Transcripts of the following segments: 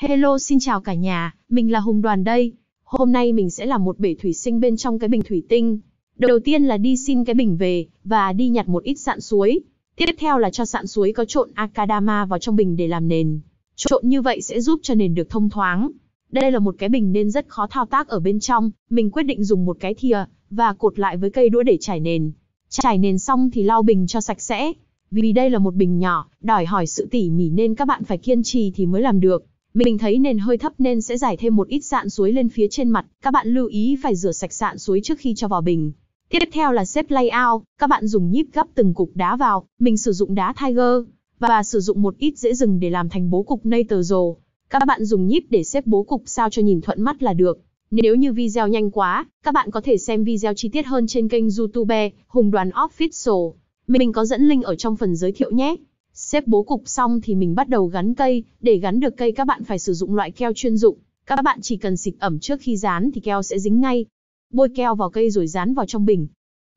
Hello xin chào cả nhà, mình là Hùng Đoàn đây. Hôm nay mình sẽ làm một bể thủy sinh bên trong cái bình thủy tinh. Đầu tiên là đi xin cái bình về, và đi nhặt một ít sạn suối. Tiếp theo là cho sạn suối có trộn Akadama vào trong bình để làm nền. Trộn như vậy sẽ giúp cho nền được thông thoáng. Đây là một cái bình nên rất khó thao tác ở bên trong, mình quyết định dùng một cái thìa, và cột lại với cây đũa để trải nền. Trải nền xong thì lau bình cho sạch sẽ. Vì đây là một bình nhỏ, đòi hỏi sự tỉ mỉ nên các bạn phải kiên trì thì mới làm được. Mình thấy nền hơi thấp nên sẽ giải thêm một ít sạn suối lên phía trên mặt, các bạn lưu ý phải rửa sạch sạn suối trước khi cho vào bình. Tiếp theo là xếp layout, các bạn dùng nhíp gấp từng cục đá vào, mình sử dụng đá Tiger, và sử dụng một ít dễ rừng để làm thành bố cục nây tờ rồ. Các bạn dùng nhíp để xếp bố cục sao cho nhìn thuận mắt là được. Nếu như video nhanh quá, các bạn có thể xem video chi tiết hơn trên kênh youtube Hùng Đoàn Official. Mình có dẫn link ở trong phần giới thiệu nhé. Xếp bố cục xong thì mình bắt đầu gắn cây, để gắn được cây các bạn phải sử dụng loại keo chuyên dụng. Các bạn chỉ cần xịt ẩm trước khi dán thì keo sẽ dính ngay. Bôi keo vào cây rồi dán vào trong bình.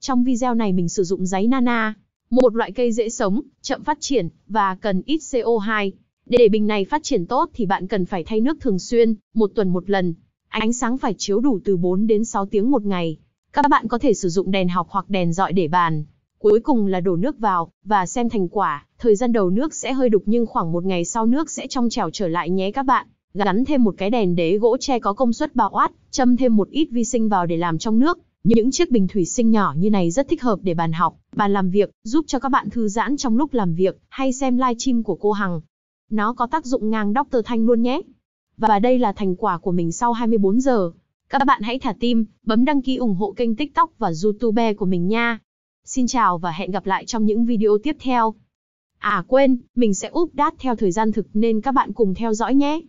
Trong video này mình sử dụng giấy nana, một loại cây dễ sống, chậm phát triển và cần ít CO2. Để bình này phát triển tốt thì bạn cần phải thay nước thường xuyên, một tuần một lần. Ánh sáng phải chiếu đủ từ 4 đến 6 tiếng một ngày. Các bạn có thể sử dụng đèn học hoặc đèn dọi để bàn cuối cùng là đổ nước vào, và xem thành quả, thời gian đầu nước sẽ hơi đục nhưng khoảng một ngày sau nước sẽ trong trèo trở lại nhé các bạn. Gắn thêm một cái đèn đế gỗ tre có công suất bao oát, châm thêm một ít vi sinh vào để làm trong nước. Những chiếc bình thủy sinh nhỏ như này rất thích hợp để bàn học, bàn làm việc, giúp cho các bạn thư giãn trong lúc làm việc hay xem livestream của cô Hằng. Nó có tác dụng ngang Dr. Thanh luôn nhé. Và đây là thành quả của mình sau 24 giờ. Các bạn hãy thả tim, bấm đăng ký ủng hộ kênh TikTok và YouTube của mình nha. Xin chào và hẹn gặp lại trong những video tiếp theo. À quên, mình sẽ update theo thời gian thực nên các bạn cùng theo dõi nhé.